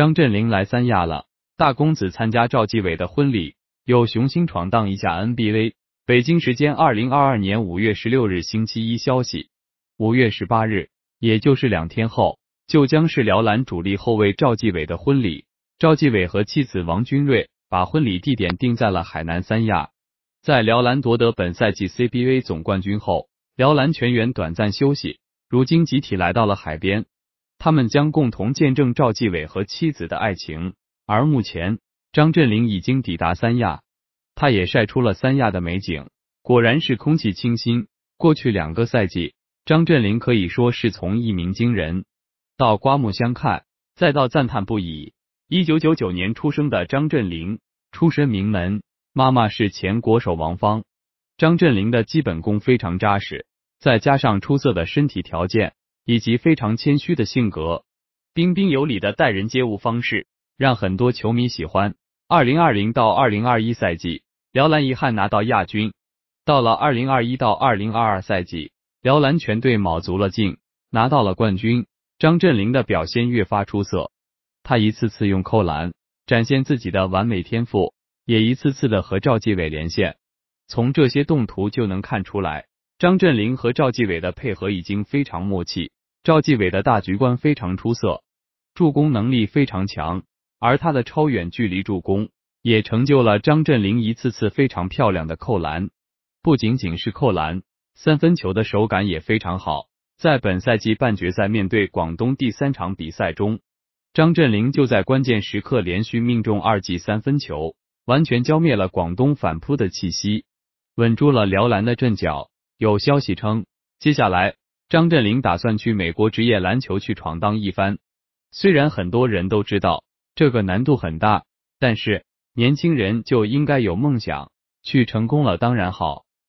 张镇麟来三亚了，大公子参加赵继伟的婚礼，有雄心闯荡一下 NBA。北京时间二零二二年五月十六日星期一消息，五月十八日，也就是两天后，就将是辽篮主力后卫赵继伟的婚礼。赵继伟和妻子王君瑞把婚礼地点定在了海南三亚。在辽篮夺得本赛季 CBA 总冠军后，辽篮全员短暂休息，如今集体来到了海边。他们将共同见证赵继伟和妻子的爱情。而目前，张镇麟已经抵达三亚，他也晒出了三亚的美景，果然是空气清新。过去两个赛季，张镇麟可以说是从一鸣惊人到刮目相看，再到赞叹不已。一九九九年出生的张镇麟出身名门，妈妈是前国手王芳。张镇麟的基本功非常扎实，再加上出色的身体条件。以及非常谦虚的性格，彬彬有礼的待人接物方式，让很多球迷喜欢。二零二零到二零二一赛季，辽篮遗憾拿到亚军。到了二零二一到二零二二赛季，辽篮全队卯足了劲，拿到了冠军。张镇麟的表现越发出色，他一次次用扣篮展现自己的完美天赋，也一次次的和赵继伟连线。从这些动图就能看出来，张镇麟和赵继伟的配合已经非常默契。赵继伟的大局观非常出色，助攻能力非常强，而他的超远距离助攻也成就了张镇麟一次次非常漂亮的扣篮。不仅仅是扣篮，三分球的手感也非常好。在本赛季半决赛面对广东第三场比赛中，张镇麟就在关键时刻连续命中二记三分球，完全浇灭了广东反扑的气息，稳住了辽篮的阵脚。有消息称，接下来。张镇麟打算去美国职业篮球去闯荡一番，虽然很多人都知道这个难度很大，但是年轻人就应该有梦想，去成功了当然好。